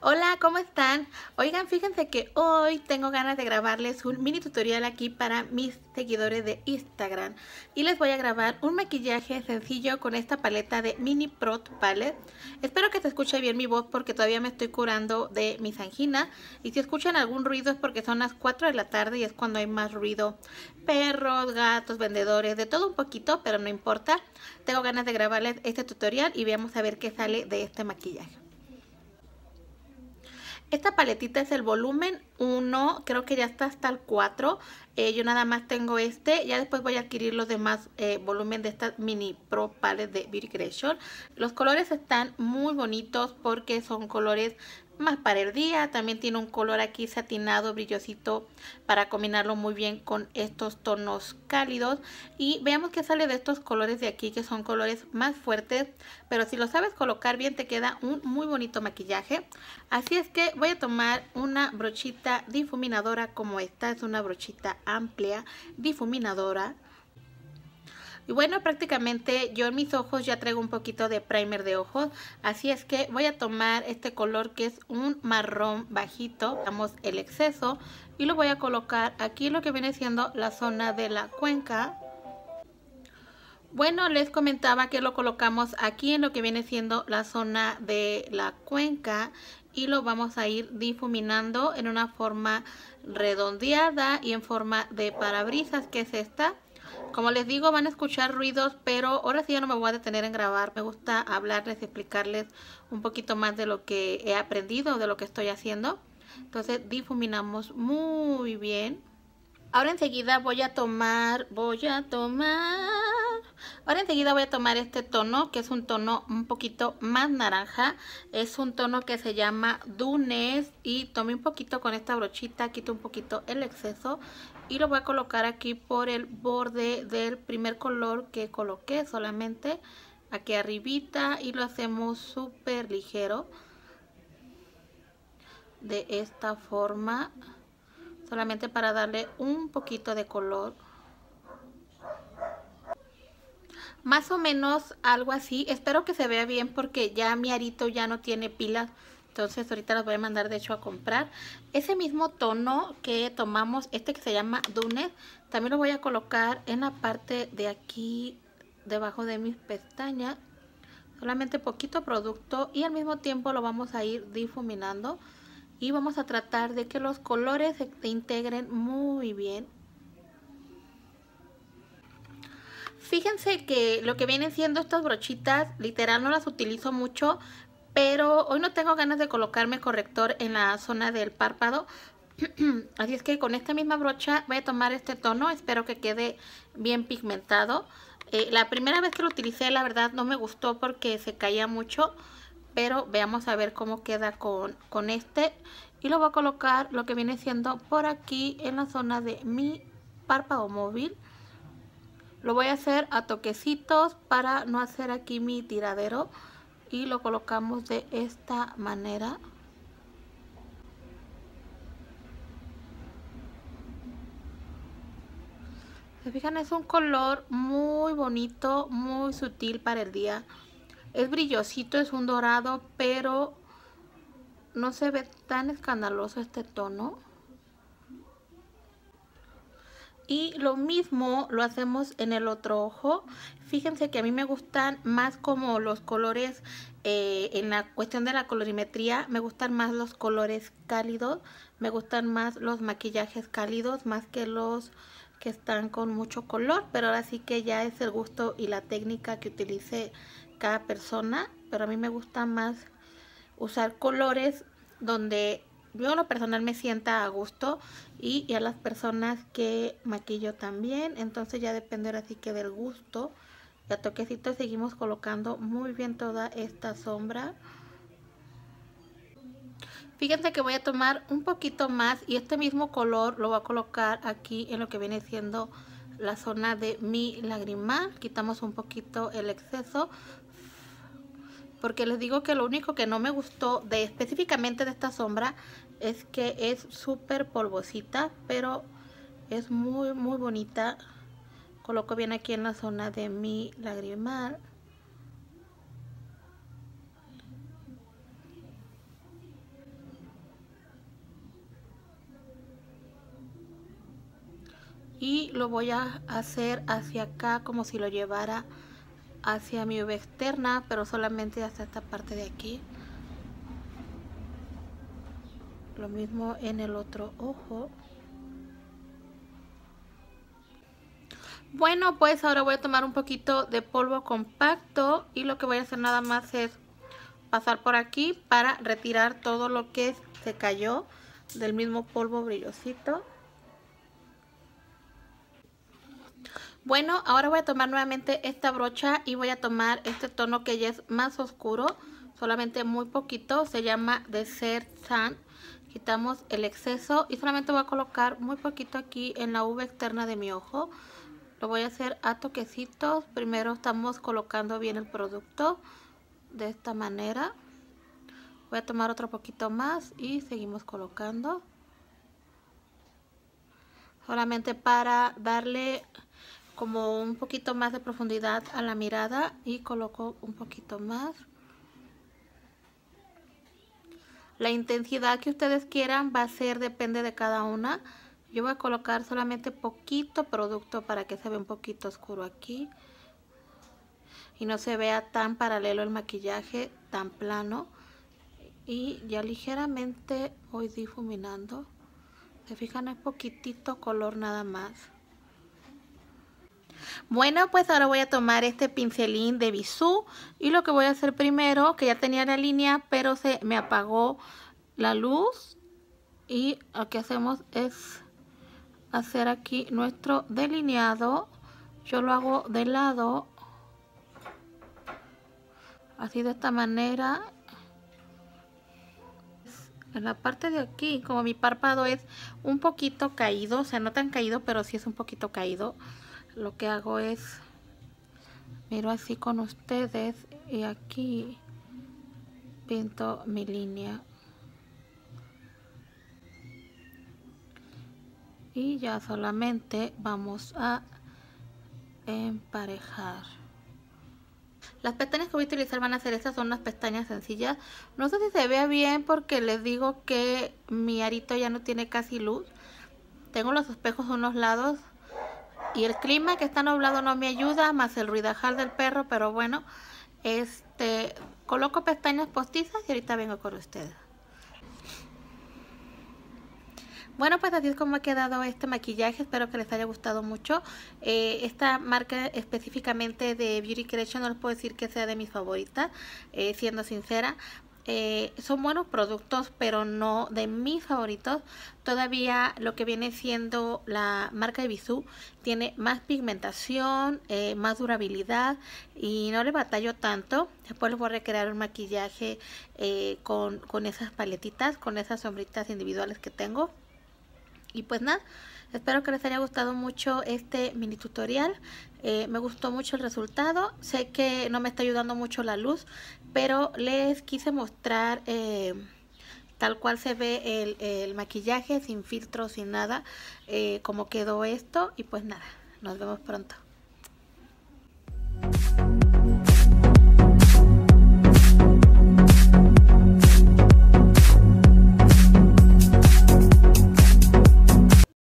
Hola, ¿cómo están? Oigan, fíjense que hoy tengo ganas de grabarles un mini tutorial aquí para mis seguidores de Instagram y les voy a grabar un maquillaje sencillo con esta paleta de Mini Prot Palette. Espero que se escuche bien mi voz porque todavía me estoy curando de mi anginas y si escuchan algún ruido es porque son las 4 de la tarde y es cuando hay más ruido. Perros, gatos, vendedores, de todo un poquito, pero no importa. Tengo ganas de grabarles este tutorial y veamos a ver qué sale de este maquillaje. Esta paletita es el volumen 1, creo que ya está hasta el 4. Eh, yo nada más tengo este, ya después voy a adquirir los demás eh, volumen de estas mini Pro Palette de Beauty Creation. Los colores están muy bonitos porque son colores más para el día. También tiene un color aquí satinado, brillosito, para combinarlo muy bien con estos tonos cálidos. Y veamos que sale de estos colores de aquí, que son colores más fuertes. Pero si lo sabes colocar bien, te queda un muy bonito maquillaje. Así es que voy a tomar una brochita difuminadora como esta. Es una brochita amplia, difuminadora y bueno, prácticamente yo en mis ojos ya traigo un poquito de primer de ojos, así es que voy a tomar este color que es un marrón bajito, damos el exceso, y lo voy a colocar aquí en lo que viene siendo la zona de la cuenca. Bueno, les comentaba que lo colocamos aquí en lo que viene siendo la zona de la cuenca y lo vamos a ir difuminando en una forma redondeada y en forma de parabrisas que es esta. Como les digo, van a escuchar ruidos, pero ahora sí ya no me voy a detener en grabar. Me gusta hablarles, explicarles un poquito más de lo que he aprendido, de lo que estoy haciendo. Entonces difuminamos muy bien. Ahora enseguida voy a tomar, voy a tomar, ahora enseguida voy a tomar este tono que es un tono un poquito más naranja. Es un tono que se llama Dunes y tomé un poquito con esta brochita, quito un poquito el exceso y lo voy a colocar aquí por el borde del primer color que coloqué solamente aquí arribita y lo hacemos súper ligero de esta forma solamente para darle un poquito de color más o menos algo así espero que se vea bien porque ya mi arito ya no tiene pilas entonces ahorita los voy a mandar de hecho a comprar. Ese mismo tono que tomamos, este que se llama Dune, también lo voy a colocar en la parte de aquí, debajo de mis pestañas. Solamente poquito producto y al mismo tiempo lo vamos a ir difuminando. Y vamos a tratar de que los colores se integren muy bien Fíjense que lo que vienen siendo estas brochitas, literal no las utilizo mucho, pero hoy no tengo ganas de colocarme corrector en la zona del párpado. Así es que con esta misma brocha voy a tomar este tono, espero que quede bien pigmentado. Eh, la primera vez que lo utilicé la verdad no me gustó porque se caía mucho, pero veamos a ver cómo queda con este. Y lo voy a colocar lo que viene siendo por aquí en la zona de mi párpado móvil. Lo voy a hacer a toquecitos para no hacer aquí mi tiradero y lo colocamos de esta manera se fijan es un color muy bonito muy sutil para el día es brillosito es un dorado pero no se ve tan escandaloso este tono y lo mismo lo hacemos en el otro ojo fíjense que a mí me gustan más como los colores eh, en la cuestión de la colorimetría me gustan más los colores cálidos me gustan más los maquillajes cálidos más que los que están con mucho color pero ahora sí que ya es el gusto y la técnica que utilice cada persona pero a mí me gusta más usar colores donde yo en lo personal me sienta a gusto y, a las personas que maquillo también, entonces ya dependerá así que del gusto. Y a toquecito seguimos colocando muy bien toda esta sombra. Fíjense que voy a tomar un poquito más y este mismo color lo voy a colocar aquí en lo que viene siendo la zona de mi lagrimal. Quitamos un poquito el exceso porque les digo que lo único que no me gustó de específicamente de esta sombra es que es súper polvosita, pero es muy muy bonita. Coloco bien aquí en la zona de mi lagrimal. Y lo voy a hacer hacia acá como si lo llevara hacia mi uve externa, pero solamente hasta esta parte de aquí. Lo mismo en el otro ojo. Bueno, pues ahora voy a tomar un poquito de polvo compacto y lo que voy a hacer nada más es pasar por aquí para retirar todo lo que se cayó del mismo polvo brillosito. Bueno, ahora voy a tomar nuevamente esta brocha y voy a tomar este tono que ya es más oscuro, solamente muy poquito, se llama Desert Sun. Quitamos el exceso y solamente voy a colocar muy poquito aquí en la uva externa de mi ojo. Lo voy a hacer a toquecitos, primero estamos colocando bien el producto de esta manera. Voy a tomar otro poquito más y seguimos colocando. Solamente para darle como un poquito más de profundidad a la mirada y coloco un poquito más. La intensidad que ustedes quieran va a ser, depende de cada una. Yo voy a colocar solamente poquito producto para que se vea un poquito oscuro aquí. Y no se vea tan paralelo el maquillaje, tan plano. Y ya ligeramente voy difuminando. Se fijan, es poquitito color nada más. Bueno, pues ahora voy a tomar este pincelín de bisú y lo que voy a hacer primero, que ya tenía la línea, pero se me apagó la luz y lo que hacemos es hacer aquí nuestro delineado. Yo lo hago de lado, así de esta manera en la parte de aquí, como mi párpado es un poquito caído, o sea, no tan caído, pero sí es un poquito caído lo que hago es miro así con ustedes y aquí pinto mi línea y ya solamente vamos a emparejar las pestañas que voy a utilizar van a ser estas, son unas pestañas sencillas. No sé si se vea bien porque les digo que mi arito ya no tiene casi luz. Tengo los espejos a unos lados y el clima que está nublado no me ayuda, más el ruidajar del perro, pero bueno, este, coloco pestañas postizas y ahorita vengo con ustedes. Bueno, pues así es como ha quedado este maquillaje. Espero que les haya gustado mucho. Eh, esta marca específicamente de Beauty Creation no les puedo decir que sea de mis favoritas, eh, siendo sincera. Eh, son buenos productos, pero no de mis favoritos. Todavía lo que viene siendo la marca de bizu tiene más pigmentación, eh, más durabilidad y no le batallo tanto. Después les voy a recrear un maquillaje eh, con, con esas paletitas, con esas sombritas individuales que tengo. Y pues nada, espero que les haya gustado mucho este mini tutorial. Eh, me gustó mucho el resultado. Sé que no me está ayudando mucho la luz, pero les quise mostrar... Eh, tal cual se ve el, maquillaje sin filtro, sin nada, eh, Cómo quedó esto y pues nada, nos vemos pronto.